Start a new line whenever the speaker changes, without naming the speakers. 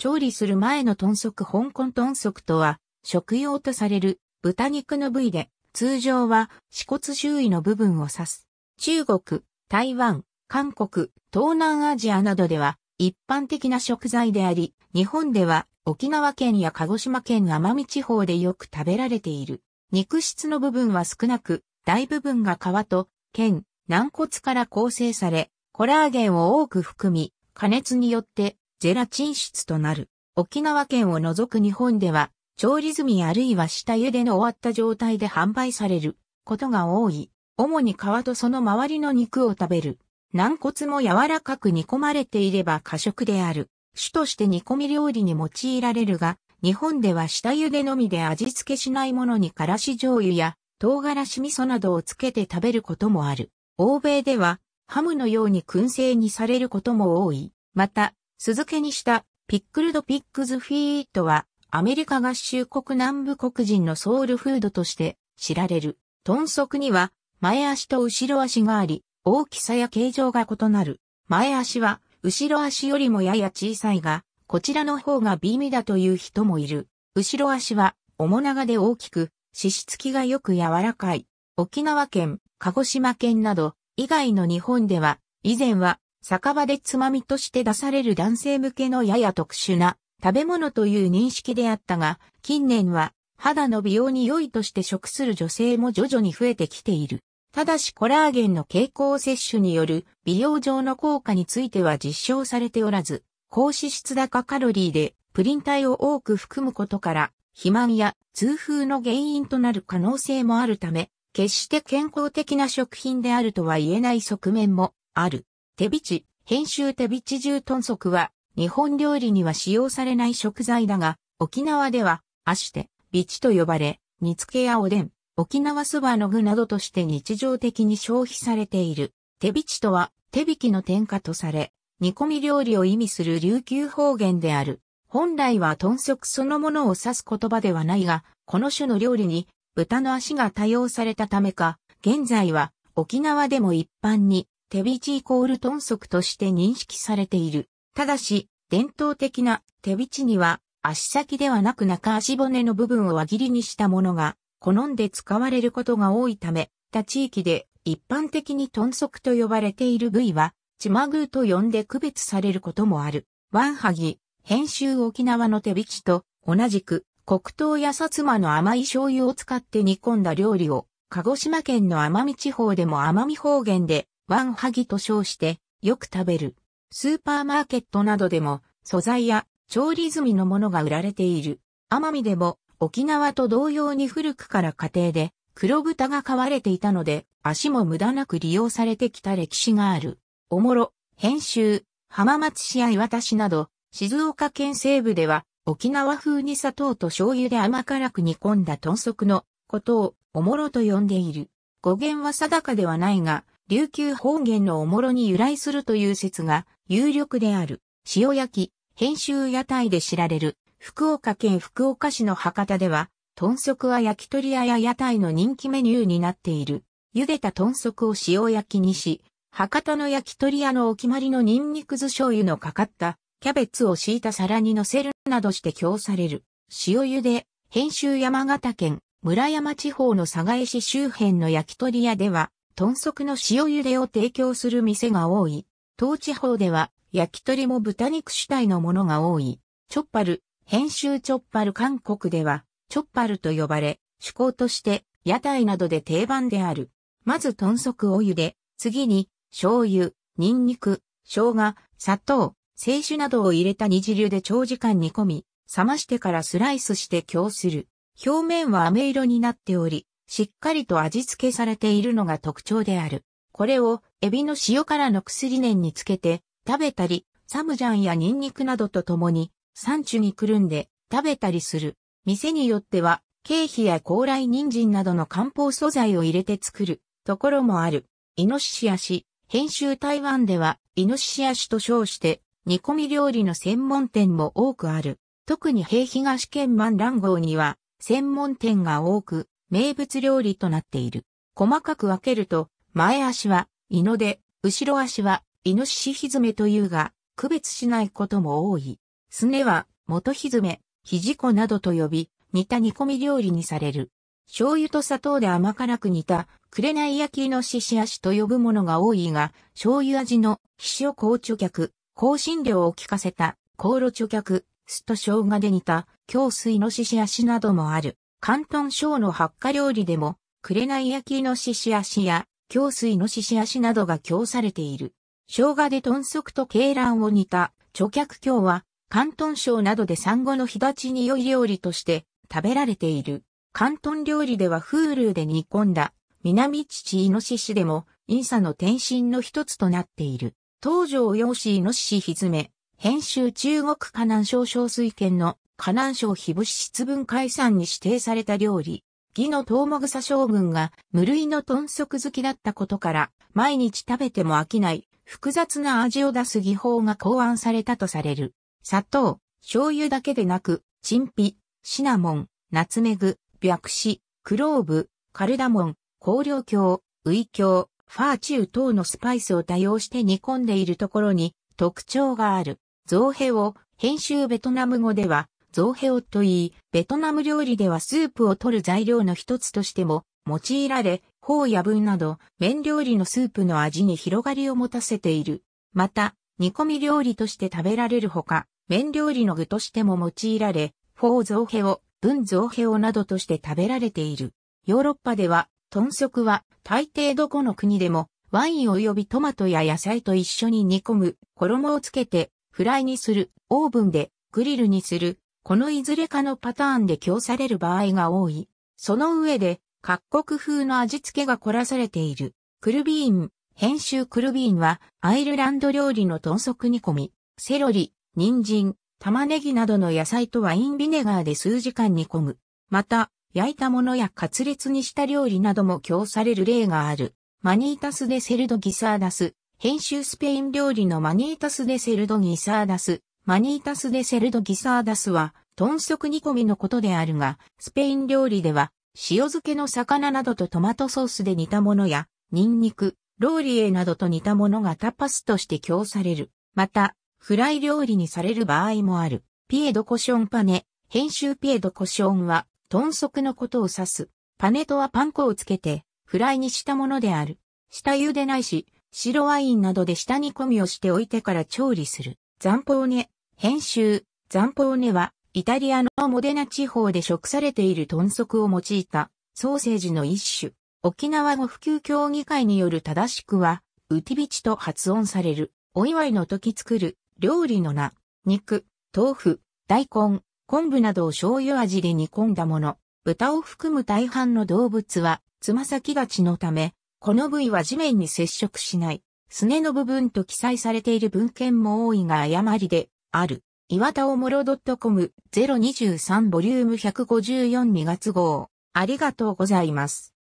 調理する前の豚足香港豚足とは、食用とされる豚肉の部位で、通常は四骨周囲の部分を指す。中国、台湾、韓国、東南アジアなどでは一般的な食材であり、日本では沖縄県や鹿児島県奄美地方でよく食べられている。肉質の部分は少なく、大部分が皮と、腱、軟骨から構成され、コラーゲンを多く含み、加熱によってゼラチン質となる。沖縄県を除く日本では、調理済みあるいは下茹での終わった状態で販売されることが多い。主に皮とその周りの肉を食べる。軟骨も柔らかく煮込まれていれば過食である。主として煮込み料理に用いられるが、日本では下茹でのみで味付けしないものに辛らし醤油や唐辛子味噌などをつけて食べることもある。欧米ではハムのように燻製にされることも多い。また、酢漬けにしたピックルドピックズフィートはアメリカ合衆国南部黒人のソウルフードとして知られる。豚足には前足と後ろ足があり、大きさや形状が異なる。前足は後ろ足よりもやや小さいが、こちらの方が美味だという人もいる。後ろ足は面長で大きく、脂質気がよく柔らかい。沖縄県、鹿児島県など以外の日本では、以前は酒場でつまみとして出される男性向けのやや特殊な食べ物という認識であったが、近年は肌の美容に良いとして食する女性も徐々に増えてきている。ただしコラーゲンの経口摂取による美容上の効果については実証されておらず、高脂質高カロリーでプリン体を多く含むことから、肥満や痛風の原因となる可能性もあるため、決して健康的な食品であるとは言えない側面もある。手びち、編集手びち重豚足は、日本料理には使用されない食材だが、沖縄では、あして、ビチと呼ばれ、煮付けやおでん、沖縄そばの具などとして日常的に消費されている。手びちとは、手引きの天下とされ、煮込み料理を意味する琉球方言である。本来は豚足そのものを指す言葉ではないが、この種の料理に豚の足が多用されたためか、現在は沖縄でも一般に手引ちイコール豚足として認識されている。ただし、伝統的な手引ちには足先ではなく中足骨の部分を輪切りにしたものが好んで使われることが多いため、他地域で一般的に豚足と呼ばれている部位は、チマグーと呼んで区別されることもある。ワンハギ、編集沖縄の手引きと同じく黒糖や薩摩の甘い醤油を使って煮込んだ料理を、鹿児島県の奄美地方でも奄美方言でワンハギと称してよく食べる。スーパーマーケットなどでも素材や調理済みのものが売られている。奄美でも沖縄と同様に古くから家庭で黒豚が飼われていたので足も無駄なく利用されてきた歴史がある。おもろ、編集、浜松市や岩田市など静岡県西部では沖縄風に砂糖と醤油で甘辛く煮込んだ豚足のことをおもろと呼んでいる。語源は定かではないが、琉球方言のおもろに由来するという説が有力である。塩焼き、編集屋台で知られる福岡県福岡市の博多では、豚足は焼き鳥屋や屋台の人気メニューになっている。茹でた豚足を塩焼きにし、博多の焼き鳥屋のお決まりのニンニク酢醤油のかかったキャベツを敷いた皿に乗せるなどして供される。塩茹で、編集山形県村山地方の寒河江市周辺の焼き鳥屋では、豚足の塩茹でを提供する店が多い。当地方では焼き鳥も豚肉主体のものが多い。チョッパル、編集チョッパル韓国ではチョッパルと呼ばれ、趣向として屋台などで定番である。まず豚足を茹で、次に醤油、ニンニク、生姜、砂糖、清酒などを入れた煮汁で長時間煮込み、冷ましてからスライスして供する。表面は飴色になっており、しっかりと味付けされているのが特徴である。これをエビの塩辛の薬年につけて食べたり、サムジャンやニンニクなどとともに産地にくるんで食べたりする。店によっては、経費や高麗人参などの漢方素材を入れて作るところもある。イノシシ足、編集台湾ではイノシシ足と称して煮込み料理の専門店も多くある。特に平東県ラ蘭号には専門店が多く、名物料理となっている。細かく分けると、前足は、イノで、後ろ足は、イノシシヒズメというが、区別しないことも多い。すねは、元ヒズメ、ヒジコなどと呼び、似た煮込み料理にされる。醤油と砂糖で甘辛く煮た、紅焼きイノシシ足と呼ぶものが多いが、醤油味の、ひしお紅茶客、香辛料を効かせた、香炉茶客、酢と生姜で煮た、京水ノシシ足などもある。広東省の発火料理でも、紅焼きのしし足や、京水のしし足などが供されている。生姜で豚足と鶏卵を煮た、貯客京は、広東省などで産後の日立ちに良い料理として食べられている。広東料理では風流で煮込んだ、南父イノシシでも、インサの転身の一つとなっている。東条洋氏イノシシひずめ、編集中国河南省小水県の河南省非物質文化遺産に指定された料理、義のトウモグサ将軍が無類の豚足好きだったことから、毎日食べても飽きない、複雑な味を出す技法が考案されたとされる。砂糖、醤油だけでなく、陳皮、シナモン、ナツメグ、白子、クローブ、カルダモン、香料鏡、ウイ鏡、ファーチュー等のスパイスを多用して煮込んでいるところに特徴がある。造幣を編集ベトナム語ではゾウヘオといい、ベトナム料理ではスープを取る材料の一つとしても用いられ、ホウやブンなど、麺料理のスープの味に広がりを持たせている。また、煮込み料理として食べられるほか、麺料理の具としても用いられ、フォーウヘオ、ブンウヘオなどとして食べられている。ヨーロッパでは、豚足は大抵どこの国でもワイン及びトマトや野菜と一緒に煮込む、衣をつけてフライにする、オーブンでグリルにする、このいずれかのパターンで供される場合が多い。その上で、各国風の味付けが凝らされている。クルビーン、編集クルビーンは、アイルランド料理の豚足煮込み、セロリ、人参、玉ねぎなどの野菜とワインビネガーで数時間煮込む。また、焼いたものやカツレツにした料理なども供される例がある。マニータスでセルドギサーダス、編集スペイン料理のマニータスでセルドギサーダス、マニータス・デ・セルド・ギサーダスは、豚足煮込みのことであるが、スペイン料理では、塩漬けの魚などとトマトソースで煮たものや、ニンニク、ローリエなどと似たものがタパスとして供される。また、フライ料理にされる場合もある。ピエドコションパネ、編集ピエドコションは、豚足のことを指す。パネとはパン粉をつけて、フライにしたものである。下茹でないし、白ワインなどで下煮込みをしておいてから調理する。残ンポーネ、編集、ザンポーネは、イタリアのモデナ地方で食されている豚足を用いたソーセージの一種。沖縄語普及協議会による正しくは、ウティビチと発音される。お祝いの時作る料理の名、肉、豆腐、大根、昆布などを醤油味で煮込んだもの。豚を含む大半の動物は、つま先立ちのため、この部位は地面に接触しない。すねの部分と記載されている文献も多いが誤りで、ある。岩田おもろ .com023 ボリューム154 2月号。ありがとうございます。